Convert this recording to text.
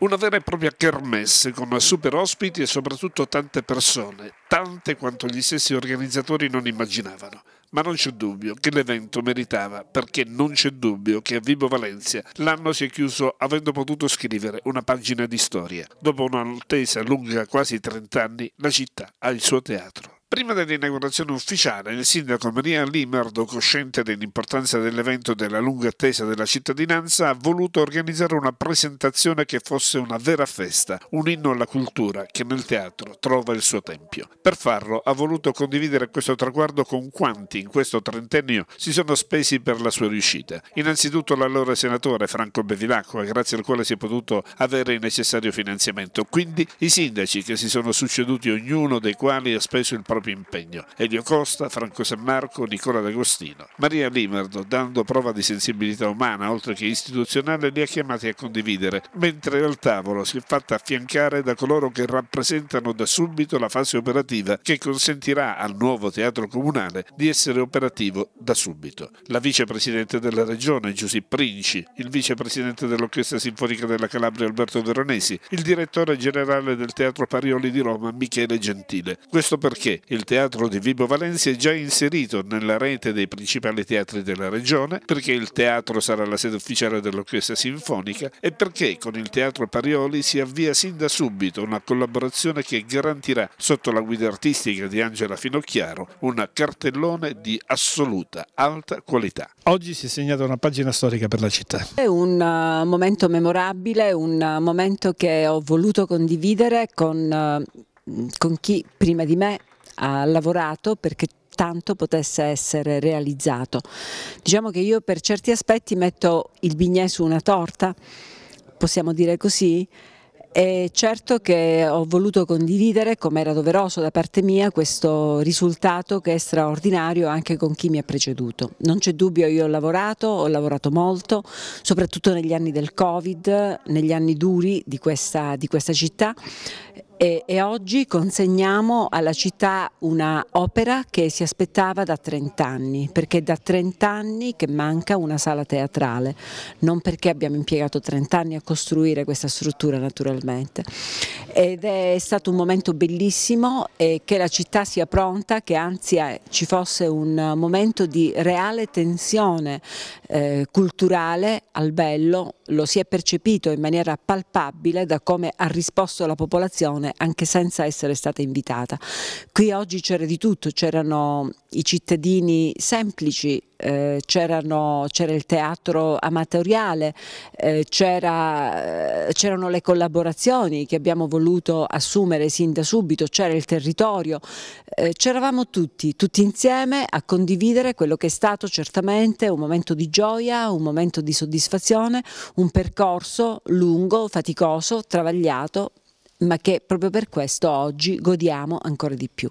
Una vera e propria kermesse con super ospiti e soprattutto tante persone, tante quanto gli stessi organizzatori non immaginavano. Ma non c'è dubbio che l'evento meritava, perché non c'è dubbio che a Vibo Valencia l'anno si è chiuso avendo potuto scrivere una pagina di storia. Dopo un'attesa lunga quasi 30 anni, la città ha il suo teatro. Prima dell'inaugurazione ufficiale, il sindaco Maria Limardo, cosciente dell'importanza dell'evento e della lunga attesa della cittadinanza, ha voluto organizzare una presentazione che fosse una vera festa, un inno alla cultura che nel teatro trova il suo tempio. Per farlo ha voluto condividere questo traguardo con quanti in questo trentennio si sono spesi per la sua riuscita. Innanzitutto l'allora senatore Franco Bevilacqua, grazie al quale si è potuto avere il necessario finanziamento. Quindi i sindaci che si sono succeduti, ognuno dei quali ha speso il proprio proprio impegno. Elio Costa, Franco Sammarco, Nicola D'Agostino. Maria Limerdo, dando prova di sensibilità umana oltre che istituzionale, li ha chiamati a condividere, mentre al tavolo si è fatta affiancare da coloro che rappresentano da subito la fase operativa che consentirà al nuovo teatro comunale di essere operativo da subito. La vicepresidente della regione Giuseppe Princi, il vicepresidente dell'Orchestra Sinfonica della Calabria Alberto Veronesi, il direttore generale del Teatro Parioli di Roma Michele Gentile. Questo perché il teatro di Vibo Valencia è già inserito nella rete dei principali teatri della regione perché il teatro sarà la sede ufficiale dell'Orchestra Sinfonica e perché con il Teatro Parioli si avvia sin da subito una collaborazione che garantirà, sotto la guida artistica di Angela Finocchiaro, un cartellone di assoluta alta qualità. Oggi si è segnata una pagina storica per la città. È un eh, momento memorabile, un eh, momento che ho voluto condividere con eh, con chi prima di me ha lavorato perché tanto potesse essere realizzato. Diciamo che io per certi aspetti metto il bignè su una torta, possiamo dire così, e certo che ho voluto condividere, come era doveroso da parte mia, questo risultato che è straordinario anche con chi mi ha preceduto. Non c'è dubbio, io ho lavorato, ho lavorato molto, soprattutto negli anni del Covid, negli anni duri di questa, di questa città e, e, oggi consegniamo alla città una opera che si aspettava da 30 anni, perché è da 30 anni che manca una sala teatrale, non perché abbiamo impiegato 30 anni a costruire questa struttura naturalmente. Ed è stato un momento bellissimo e che la città sia pronta, che anzi eh, ci fosse un momento di reale tensione eh, culturale al bello, lo si è percepito in maniera palpabile da come ha risposto la popolazione persone anche senza essere stata invitata. Qui oggi c'era di tutto, c'erano i cittadini semplici, eh, c'era il teatro amatoriale, eh, eh, c'erano le collaborazioni che abbiamo voluto assumere sin da subito, c'era il territorio, eh, c'eravamo tutti, tutti insieme a condividere quello che è stato certamente un momento di gioia, un momento di soddisfazione, un percorso lungo, faticoso, travagliato, ma che proprio per questo oggi godiamo ancora di più.